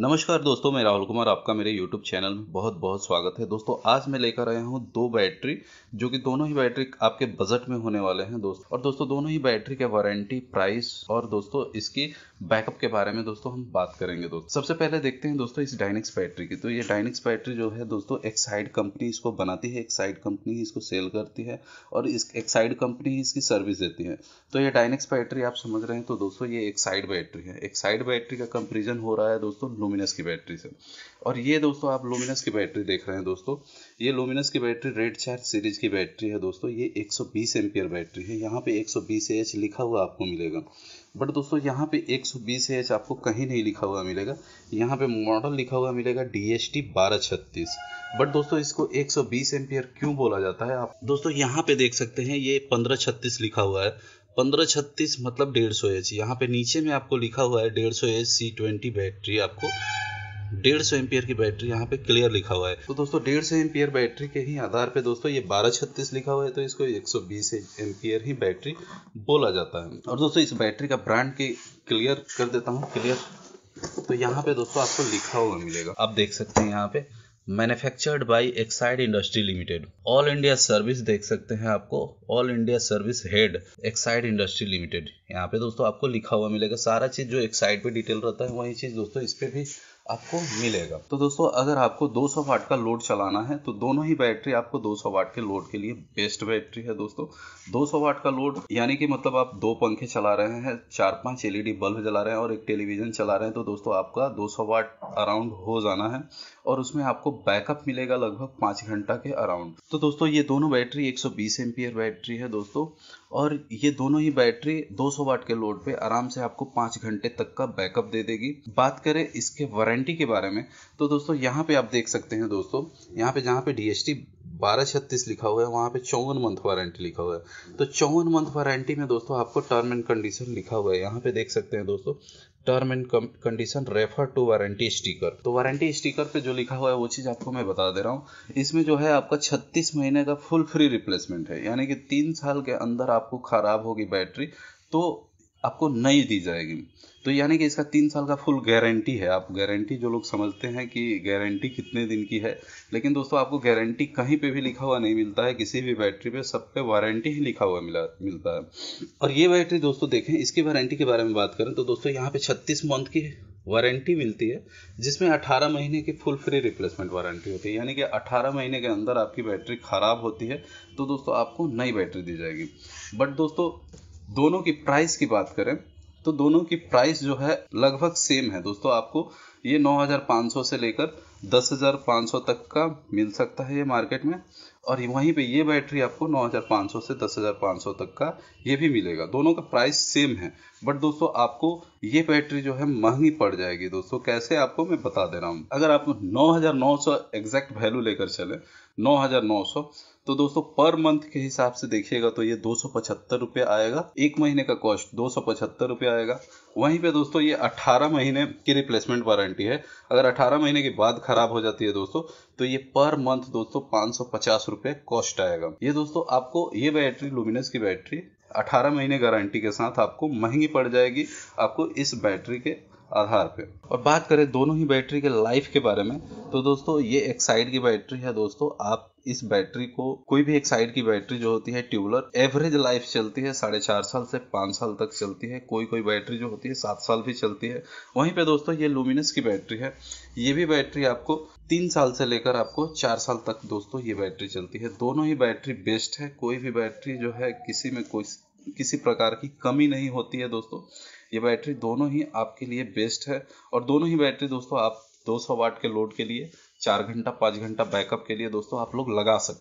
नमस्कार दोस्तों मैं राहुल कुमार आपका मेरे YouTube चैनल में बहुत बहुत स्वागत है दोस्तों आज मैं लेकर आया हूँ दो बैटरी जो कि दोनों ही बैटरी आपके बजट में होने वाले हैं दोस्तों और दोस्तों दोनों ही बैटरी के वारंटी प्राइस और दोस्तों इसकी बैकअप के बारे में दोस्तों हम बात करेंगे दोस्तों सबसे पहले देखते हैं दोस्तों इस डायनिक्स बैटरी की तो ये डायनिक्स बैटरी जो है दोस्तों एक्साइड कंपनी इसको बनाती है एक्साइड कंपनी इसको सेल करती है और इस एक्साइड कंपनी इसकी सर्विस देती है तो ये डायनिक्स बैटरी आप समझ रहे हैं तो दोस्तों ये एक्साइड बैटरी है एक्साइड बैटरी का कंपेरिजन हो रहा है दोस्तों लुमिनस की बैटरी से और ये दोस्तों आप लुमिनस की बैटरी देख रहे हैं दोस्तों ये लुमिनस की बैटरी रेड चार्ज सीरीज की बैटरी है दोस्तों ये 120 एम्पियर बैटरी है यहाँ पे 120 सौ लिखा हुआ आपको मिलेगा बट दोस्तों यहाँ पे 120 सौ आपको कहीं नहीं लिखा हुआ मिलेगा यहाँ पे मॉडल लिखा हुआ मिलेगा डी एस बट दोस्तों इसको 120 सौ क्यों बोला जाता है आप दोस्तों यहाँ पे देख सकते हैं ये पंद्रह लिखा हुआ है पंद्रह छत्तीस मतलब डेढ़ सौ एच यहाँ पे नीचे में आपको लिखा हुआ है डेढ़ सौ एच सी ट्वेंटी बैटरी आपको डेढ़ सौ एमपियर की बैटरी यहाँ पे क्लियर लिखा हुआ है तो दोस्तों डेढ़ सौ एमपियर बैटरी के ही आधार पे दोस्तों ये बारह छत्तीस लिखा हुआ है तो इसको एक सौ बीस एमपियर ही बैटरी बोला जाता है और दोस्तों इस बैटरी का ब्रांड की क्लियर कर देता हूँ क्लियर तो यहाँ पे दोस्तों आपको लिखा हुआ मिलेगा आप देख सकते हैं यहाँ पे manufactured by Exide industry limited all India service देख सकते हैं आपको all India service head Exide industry limited यहाँ पे दोस्तों आपको लिखा हुआ मिलेगा सारा चीज जो एक्साइड पे डिटेल रहता है वही चीज दोस्तों इस पे भी आपको मिलेगा तो दोस्तों अगर आपको 200 वाट का लोड चलाना है तो दोनों ही बैटरी आपको 200 वाट के लोड के लिए बेस्ट बैटरी है दोस्तों 200 वाट का लोड यानी कि मतलब आप दो पंखे चला रहे हैं चार पांच एलईडी बल्ब जला रहे हैं और एक टेलीविजन चला रहे हैं तो दोस्तों आपका 200 वाट अराउंड हो जाना है और उसमें आपको बैकअप मिलेगा लगभग पाँच घंटा के अराउंड तो दोस्तों ये दोनों बैटरी एक सौ बैटरी है दोस्तों और ये दोनों ही बैटरी 200 वाट के लोड पे आराम से आपको पाँच घंटे तक का बैकअप दे देगी बात करें इसके वारंटी के बारे में तो दोस्तों यहाँ पे आप देख सकते हैं दोस्तों यहाँ पे जहाँ पे डी बारह छत्तीस लिखा हुआ है वहां पे चौवन मंथ वारंटी लिखा हुआ है तो चौवन मंथ वारंटी में दोस्तों आपको टर्म एंड कंडीशन लिखा हुआ है यहाँ पे देख सकते हैं दोस्तों term and condition refer to warranty sticker तो वारंटी स्टिकर पे जो लिखा हुआ है वो चीज़ आपको मैं बता दे रहा हूँ इसमें जो है आपका 36 महीने का फुल फ्री रिप्लेसमेंट है यानी कि तीन साल के अंदर आपको खराब होगी बैटरी तो आपको नई दी जाएगी तो यानी कि इसका तीन साल का फुल गारंटी है आप गारंटी जो लोग समझते हैं कि गारंटी कितने दिन की है लेकिन दोस्तों आपको गारंटी कहीं पे भी लिखा हुआ नहीं मिलता है किसी भी बैटरी पे सब पे वारंटी ही लिखा हुआ मिला मिलता है और ये बैटरी दोस्तों देखें इसकी वारंटी के बारे में बात करें तो दोस्तों यहाँ पे छत्तीस मंथ की वारंटी मिलती है जिसमें 18 महीने की फुल फ्री रिप्लेसमेंट वारंटी होती है यानी कि 18 महीने के अंदर आपकी बैटरी ख़राब होती है तो दोस्तों आपको नई बैटरी दी जाएगी बट दोस्तों दोनों की प्राइस की बात करें तो दोनों की प्राइस जो है लगभग सेम है दोस्तों आपको ये 9,500 से लेकर 10,500 तक का मिल सकता है ये मार्केट में और वहीं पे ये बैटरी आपको 9,500 से 10,500 तक का ये भी मिलेगा दोनों का प्राइस सेम है बट दोस्तों आपको ये बैटरी जो है महंगी पड़ जाएगी दोस्तों कैसे आपको मैं बता दे रहा हूँ अगर आप 9900 एग्जैक्ट वैल्यू लेकर चले 9900 तो दोस्तों पर मंथ के हिसाब से देखिएगा तो ये दो सौ आएगा एक महीने का कॉस्ट दो सौ आएगा वहीं पे दोस्तों ये 18 महीने की रिप्लेसमेंट वारंटी है अगर 18 महीने के बाद खराब हो जाती है दोस्तों तो ये पर मंथ दोस्तों पाँच सौ कॉस्ट आएगा ये दोस्तों आपको ये बैटरी लुमिनस की बैटरी 18 महीने गारंटी के साथ आपको महंगी पड़ जाएगी आपको इस बैटरी के आधार पे और बात करें दोनों ही बैटरी के लाइफ के बारे में तो दोस्तों ये एक साइड की बैटरी है दोस्तों आप इस बैटरी को कोई भी एक साइड की बैटरी जो होती है ट्यूबलर एवरेज लाइफ चलती है साढ़े चार साल से पाँच साल तक चलती है कोई कोई बैटरी जो होती है सात साल भी चलती है वहीं पे दोस्तों ये लुमिनस की बैटरी है ये भी बैटरी आपको तीन साल से लेकर आपको चार साल तक दोस्तों ये बैटरी चलती है दोनों ही बैटरी बेस्ट है कोई भी बैटरी जो है किसी में कोई किसी प्रकार की कमी नहीं होती है दोस्तों ये बैटरी दोनों ही आपके लिए बेस्ट है और दोनों ही बैटरी दोस्तों आप 200 वाट के लोड के लिए चार घंटा पाँच घंटा बैकअप के लिए दोस्तों आप लोग लगा सकते